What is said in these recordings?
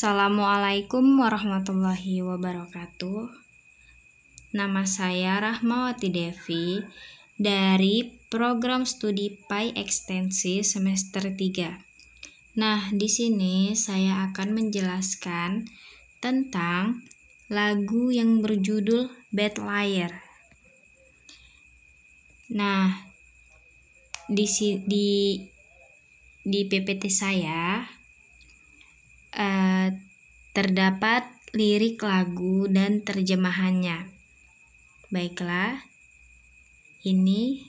Assalamualaikum warahmatullahi wabarakatuh. Nama saya Rahmawati Devi dari program studi PAI Ekstensi semester 3. Nah, di sini saya akan menjelaskan tentang lagu yang berjudul Bad Liar. Nah, di di di PPT saya Eh, terdapat lirik lagu dan terjemahannya. Baiklah, ini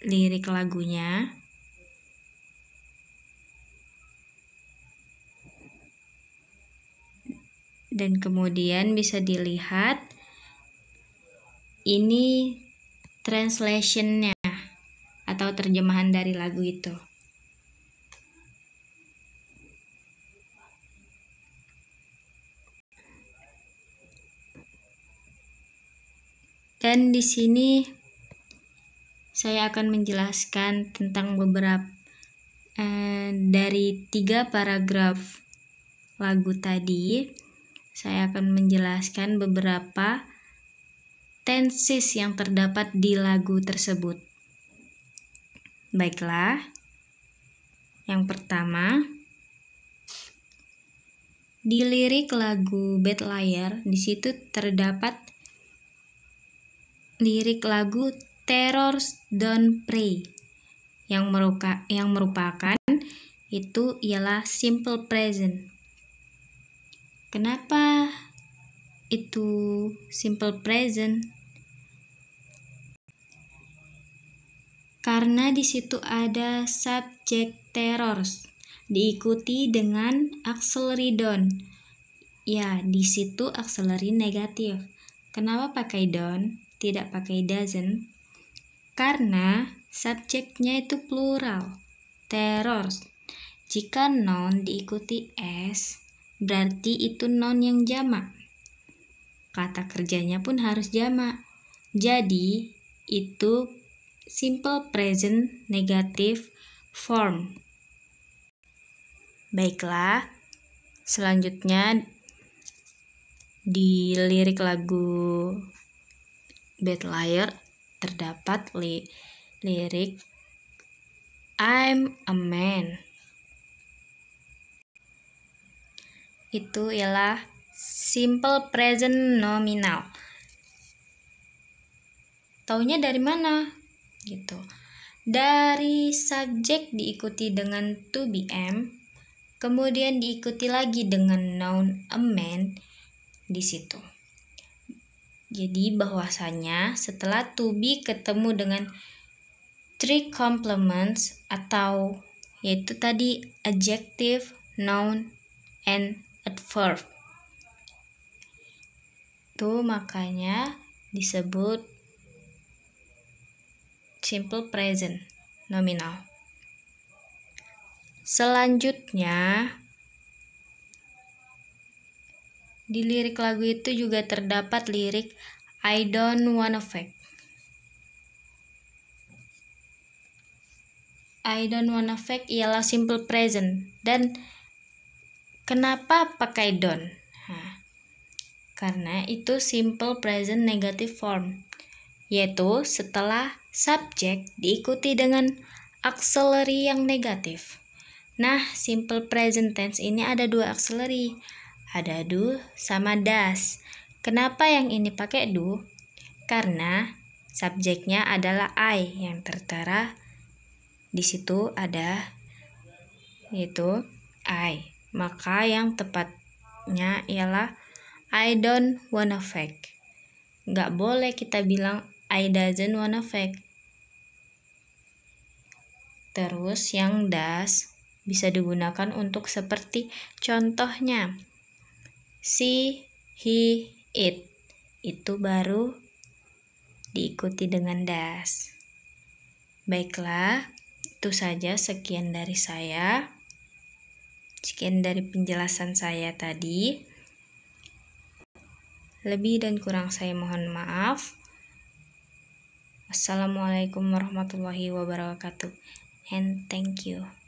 lirik lagunya. Dan kemudian bisa dilihat ini translationnya atau terjemahan dari lagu itu. Dan di sini saya akan menjelaskan tentang beberapa eh, dari tiga paragraf lagu tadi. Saya akan menjelaskan beberapa tenses yang terdapat di lagu tersebut. Baiklah. Yang pertama, di lirik lagu Bad Liar, di situ terdapat lirik lagu Terrors Don't Pray yang, meruka, yang merupakan itu ialah simple present. Kenapa itu simple present? Karena di situ ada subject terrors diikuti dengan auxiliary don. Ya, di situ auxiliary negatif. Kenapa pakai don tidak pakai doesn't karena subjeknya itu plural, terrors. Jika non diikuti s, berarti itu non yang jamak. Kata kerjanya pun harus jamak. Jadi, itu simple present negative form. Baiklah, selanjutnya di lirik lagu bed Liar terdapat li lirik I'm a man. Itu ialah simple present nominal. Taunya dari mana? Gitu. Dari subjek diikuti dengan to be am, kemudian diikuti lagi dengan noun a man di situ. Jadi bahwasanya setelah to be ketemu dengan three complements atau yaitu tadi adjective, noun, and adverb. Itu makanya disebut simple present nominal. Selanjutnya Di lirik lagu itu juga terdapat lirik I don't wanna fake. I don't wanna fake ialah simple present dan kenapa pakai don? karena itu simple present negative form yaitu setelah subjek diikuti dengan auxiliary yang negatif. Nah, simple present tense ini ada dua auxiliary, ada do sama das. Kenapa yang ini pakai do? Karena subjeknya adalah I yang tertera di situ ada itu I. Maka yang tepatnya ialah I don't wanna fake. Gak boleh kita bilang I doesn't wanna fake. Terus yang das bisa digunakan untuk seperti contohnya she, he, it. Itu baru diikuti dengan das. Baiklah, itu saja sekian dari saya. Sekian dari penjelasan saya tadi. Lebih dan kurang saya mohon maaf. Assalamualaikum warahmatullahi wabarakatuh. And thank you.